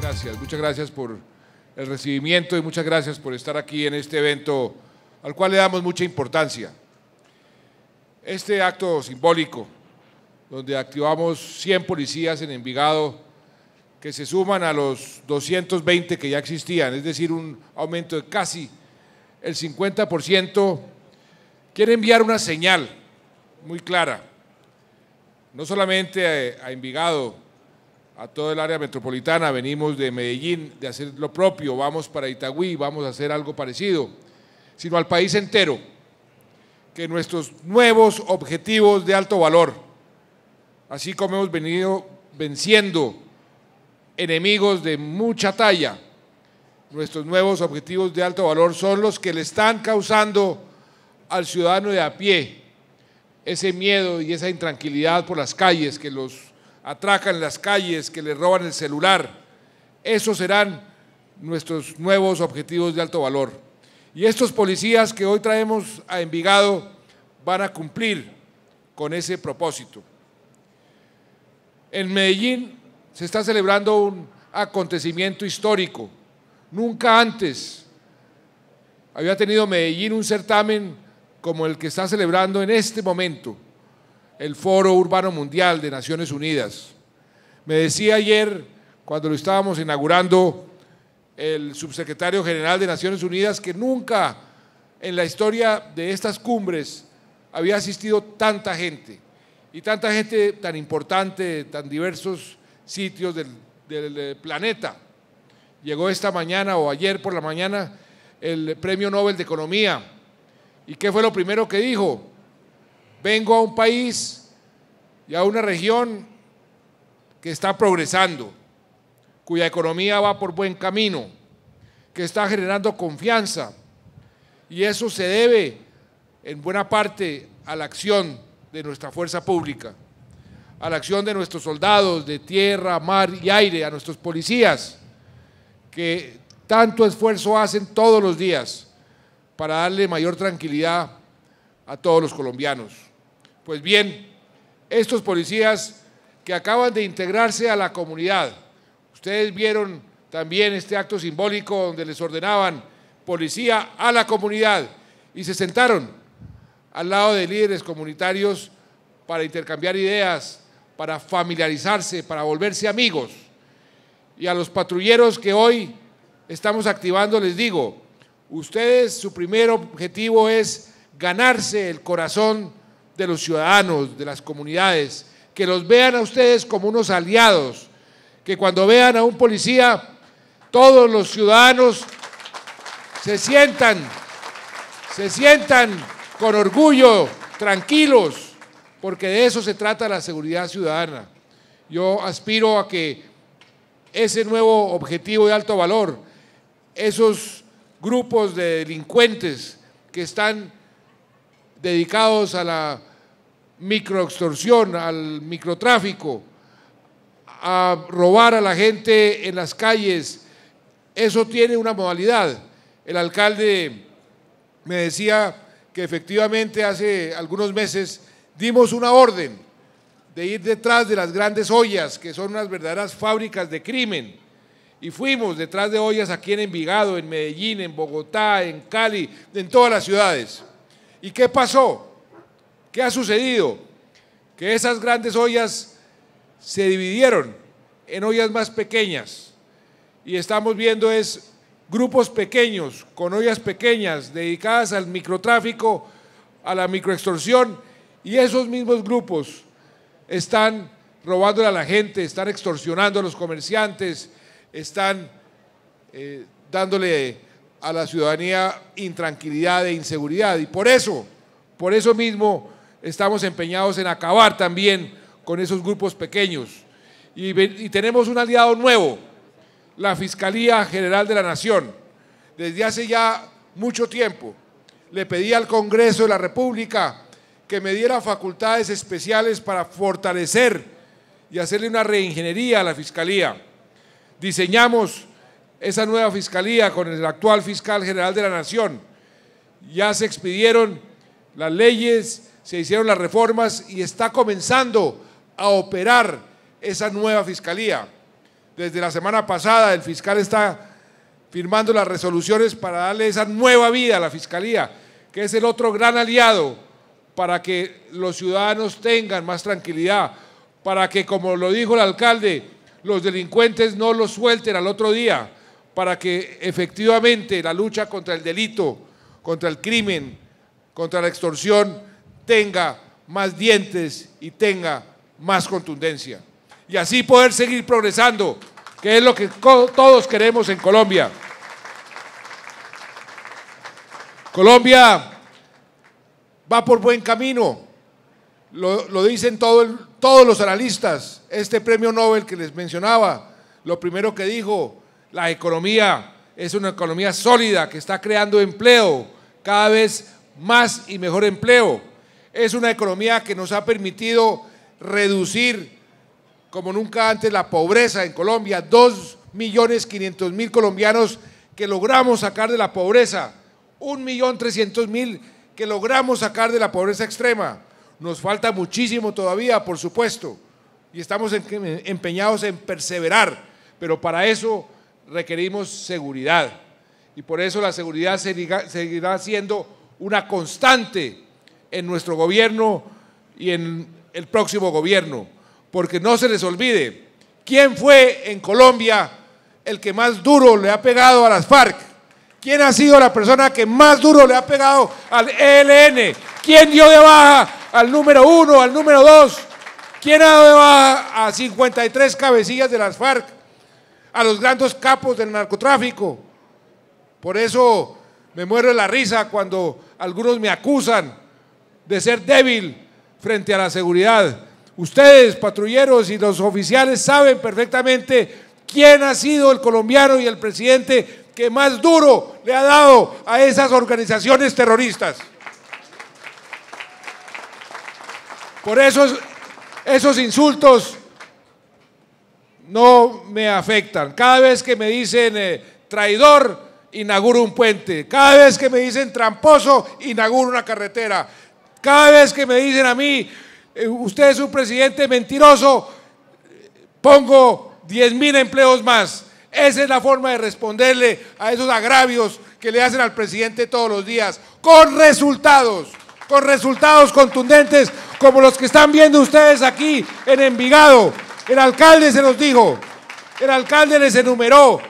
Gracias, muchas gracias por el recibimiento y muchas gracias por estar aquí en este evento al cual le damos mucha importancia. Este acto simbólico, donde activamos 100 policías en Envigado, que se suman a los 220 que ya existían, es decir, un aumento de casi el 50%, quiere enviar una señal muy clara, no solamente a, invigado a todo el área metropolitana, venimos de Medellín de hacer lo propio, vamos para Itagüí, vamos a hacer algo parecido, sino al país entero, que nuestros nuevos objetivos de alto valor, así como hemos venido venciendo enemigos de mucha talla, nuestros nuevos objetivos de alto valor son los que le están causando al ciudadano de a pie ese miedo y esa intranquilidad por las calles, que los atracan en las calles, que les roban el celular. Esos serán nuestros nuevos objetivos de alto valor. Y estos policías que hoy traemos a Envigado van a cumplir con ese propósito. En Medellín se está celebrando un acontecimiento histórico. Nunca antes había tenido Medellín un certamen como el que está celebrando en este momento el Foro Urbano Mundial de Naciones Unidas. Me decía ayer, cuando lo estábamos inaugurando, el subsecretario general de Naciones Unidas, que nunca en la historia de estas cumbres había asistido tanta gente y tanta gente tan importante tan diversos sitios del, del eh, planeta. Llegó esta mañana o ayer por la mañana el Premio Nobel de Economía ¿Y qué fue lo primero que dijo? Vengo a un país y a una región que está progresando, cuya economía va por buen camino, que está generando confianza. Y eso se debe en buena parte a la acción de nuestra fuerza pública, a la acción de nuestros soldados de tierra, mar y aire, a nuestros policías, que tanto esfuerzo hacen todos los días para darle mayor tranquilidad a todos los colombianos. Pues bien, estos policías que acaban de integrarse a la comunidad, ustedes vieron también este acto simbólico donde les ordenaban policía a la comunidad y se sentaron al lado de líderes comunitarios para intercambiar ideas, para familiarizarse, para volverse amigos. Y a los patrulleros que hoy estamos activando les digo, Ustedes, su primer objetivo es ganarse el corazón de los ciudadanos, de las comunidades, que los vean a ustedes como unos aliados, que cuando vean a un policía, todos los ciudadanos se sientan, se sientan con orgullo, tranquilos, porque de eso se trata la seguridad ciudadana. Yo aspiro a que ese nuevo objetivo de alto valor, esos grupos de delincuentes que están dedicados a la microextorsión, al microtráfico, a robar a la gente en las calles. Eso tiene una modalidad. El alcalde me decía que efectivamente hace algunos meses dimos una orden de ir detrás de las grandes ollas, que son unas verdaderas fábricas de crimen y fuimos detrás de ollas aquí en Envigado, en Medellín, en Bogotá, en Cali, en todas las ciudades. ¿Y qué pasó? ¿Qué ha sucedido? Que esas grandes ollas se dividieron en ollas más pequeñas. Y estamos viendo es grupos pequeños, con ollas pequeñas, dedicadas al microtráfico, a la microextorsión, y esos mismos grupos están robándole a la gente, están extorsionando a los comerciantes, están eh, dándole a la ciudadanía intranquilidad e inseguridad. Y por eso, por eso mismo, estamos empeñados en acabar también con esos grupos pequeños. Y, y tenemos un aliado nuevo, la Fiscalía General de la Nación. Desde hace ya mucho tiempo le pedí al Congreso de la República que me diera facultades especiales para fortalecer y hacerle una reingeniería a la Fiscalía Diseñamos esa nueva fiscalía con el actual fiscal general de la Nación. Ya se expidieron las leyes, se hicieron las reformas y está comenzando a operar esa nueva fiscalía. Desde la semana pasada el fiscal está firmando las resoluciones para darle esa nueva vida a la fiscalía, que es el otro gran aliado para que los ciudadanos tengan más tranquilidad, para que, como lo dijo el alcalde, los delincuentes no los suelten al otro día para que efectivamente la lucha contra el delito, contra el crimen, contra la extorsión tenga más dientes y tenga más contundencia. Y así poder seguir progresando, que es lo que todos queremos en Colombia. Colombia va por buen camino. Lo, dicen todos los analistas. Este premio Nobel que les mencionaba, lo primero que dijo, la economía es una economía sólida que está creando empleo, cada vez más y mejor empleo. Es una economía que nos ha permitido reducir como nunca antes la pobreza en Colombia. 2.500.000 colombianos que logramos sacar de la pobreza. 1.300.000 que logramos sacar de la pobreza extrema. Nos falta muchísimo todavía, por supuesto, y estamos empeñados en perseverar, pero para eso requerimos seguridad. Y por eso la seguridad seguirá siendo una constante en nuestro gobierno y en el próximo gobierno, porque no se les olvide quién fue en Colombia el que más duro le ha pegado a las FARC, quién ha sido la persona que más duro le ha pegado al ELN, quién dio de baja al número uno, al número dos. ¿Quién ha dado a, a 53 cabecillas de las FARC? A los grandes capos del narcotráfico. Por eso me muero de la risa cuando algunos me acusan de ser débil frente a la seguridad. Ustedes, patrulleros y los oficiales, saben perfectamente quién ha sido el colombiano y el presidente que más duro le ha dado a esas organizaciones terroristas. Por eso esos insultos no me afectan. Cada vez que me dicen eh, traidor, inauguro un puente. Cada vez que me dicen tramposo, inauguro una carretera. Cada vez que me dicen a mí, eh, usted es un presidente mentiroso, pongo 10.000 mil empleos más. Esa es la forma de responderle a esos agravios que le hacen al presidente todos los días, con resultados, con resultados contundentes como los que están viendo ustedes aquí en Envigado. El alcalde se los dijo, el alcalde les enumeró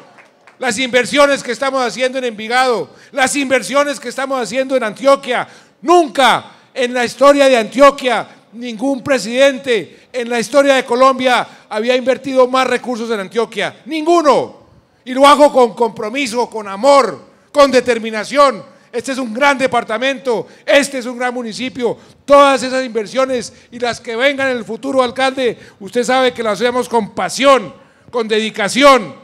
las inversiones que estamos haciendo en Envigado, las inversiones que estamos haciendo en Antioquia. Nunca en la historia de Antioquia ningún presidente en la historia de Colombia había invertido más recursos en Antioquia. Ninguno. Y lo hago con compromiso, con amor, con determinación, este es un gran departamento, este es un gran municipio. Todas esas inversiones y las que vengan en el futuro, alcalde, usted sabe que las hacemos con pasión, con dedicación,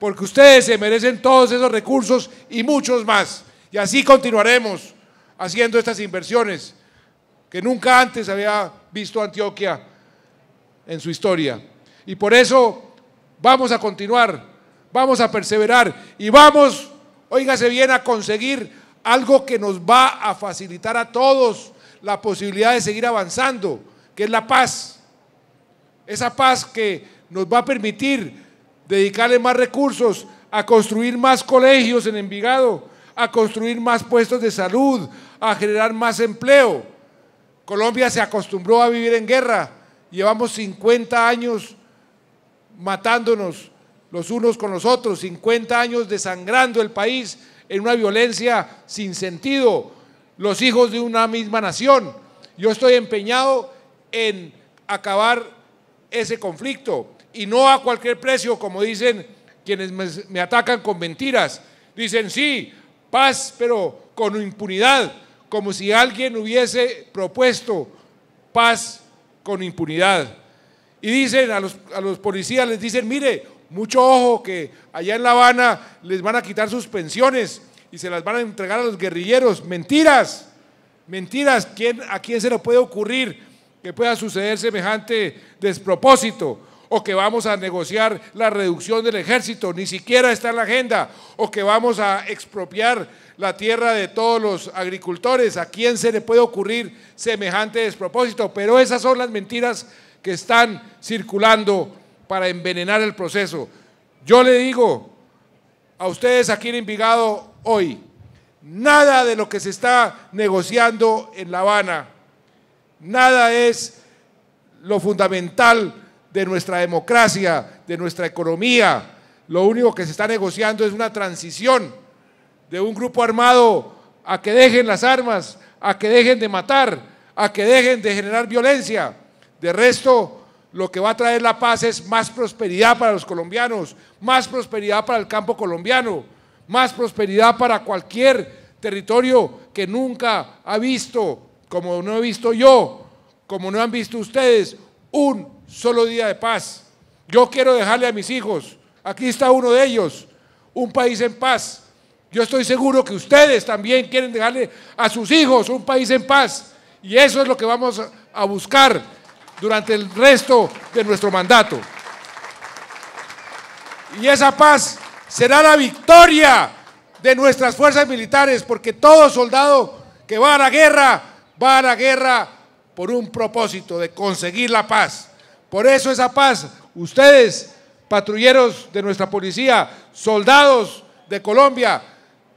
porque ustedes se merecen todos esos recursos y muchos más. Y así continuaremos haciendo estas inversiones que nunca antes había visto Antioquia en su historia. Y por eso vamos a continuar, vamos a perseverar y vamos, óigase bien, a conseguir algo que nos va a facilitar a todos la posibilidad de seguir avanzando, que es la paz. Esa paz que nos va a permitir dedicarle más recursos a construir más colegios en Envigado, a construir más puestos de salud, a generar más empleo. Colombia se acostumbró a vivir en guerra. Llevamos 50 años matándonos los unos con los otros, 50 años desangrando el país en una violencia sin sentido, los hijos de una misma nación. Yo estoy empeñado en acabar ese conflicto y no a cualquier precio, como dicen quienes me, atacan con mentiras. Dicen, sí, paz, pero con impunidad, como si alguien hubiese propuesto paz con impunidad. Y dicen a los, a los policías, les dicen, mire, mucho ojo que allá en La Habana les van a quitar sus pensiones y se las van a entregar a los guerrilleros. Mentiras, mentiras. ¿A quién se le puede ocurrir que pueda suceder semejante despropósito? o que vamos a negociar la reducción del ejército, ni siquiera está en la agenda, o que vamos a expropiar la tierra de todos los agricultores. ¿A quién se le puede ocurrir semejante despropósito? Pero esas son las mentiras que están circulando para envenenar el proceso. Yo le digo a ustedes aquí en Envigado hoy, nada de lo que se está negociando en La Habana, nada es lo fundamental de nuestra democracia, de nuestra economía. Lo único que se está negociando es una transición de un grupo armado a que dejen las armas, a que dejen de matar, a que dejen de generar violencia. De resto, lo que va a traer la paz es más prosperidad para los colombianos, más prosperidad para el campo colombiano, más prosperidad para cualquier territorio que nunca ha visto, como no he visto yo, como no han visto ustedes, un solo día de paz. Yo quiero dejarle a mis hijos, aquí está uno de ellos, un país en paz. Yo estoy seguro que ustedes también quieren dejarle a sus hijos un país en paz. Y eso es lo que vamos a buscar durante el resto de nuestro mandato. Y esa paz será la victoria de nuestras fuerzas militares, porque todo soldado que va a la guerra, va a la guerra por un propósito de conseguir la paz. Por eso esa paz, ustedes, patrulleros de nuestra policía, soldados de Colombia,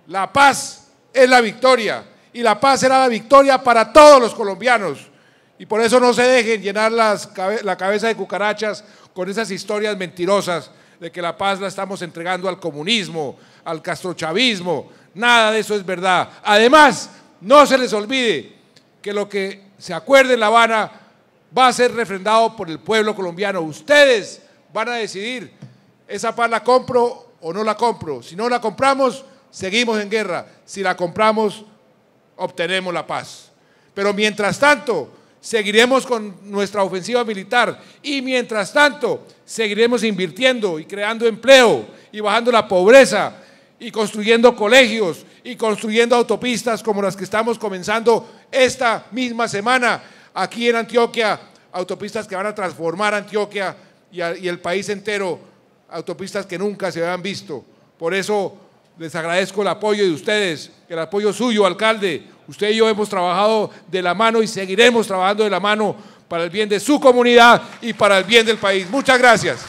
la paz es la victoria y la paz será la victoria para todos los colombianos. Y por eso no se dejen llenar la cabeza de cucarachas con esas historias mentirosas de que la paz la estamos entregando al comunismo, al castrochavismo. Nada de eso es verdad. Además, no se les olvide que lo que se acuerde en La Habana va a ser refrendado por el pueblo colombiano. Ustedes van a decidir, esa paz la compro o no la compro. Si no la compramos, seguimos en guerra. Si la compramos, obtenemos la paz. Pero mientras tanto, seguiremos con nuestra ofensiva militar y mientras tanto seguiremos invirtiendo y creando empleo y bajando la pobreza y construyendo colegios y construyendo autopistas como las que estamos comenzando esta misma semana aquí en Antioquia, autopistas que van a transformar Antioquia y, el país entero, autopistas que nunca se habían visto. Por eso les agradezco el apoyo de ustedes, el apoyo suyo, alcalde. Usted y yo hemos trabajado de la mano y seguiremos trabajando de la mano para el bien de su comunidad y para el bien del país. Muchas gracias.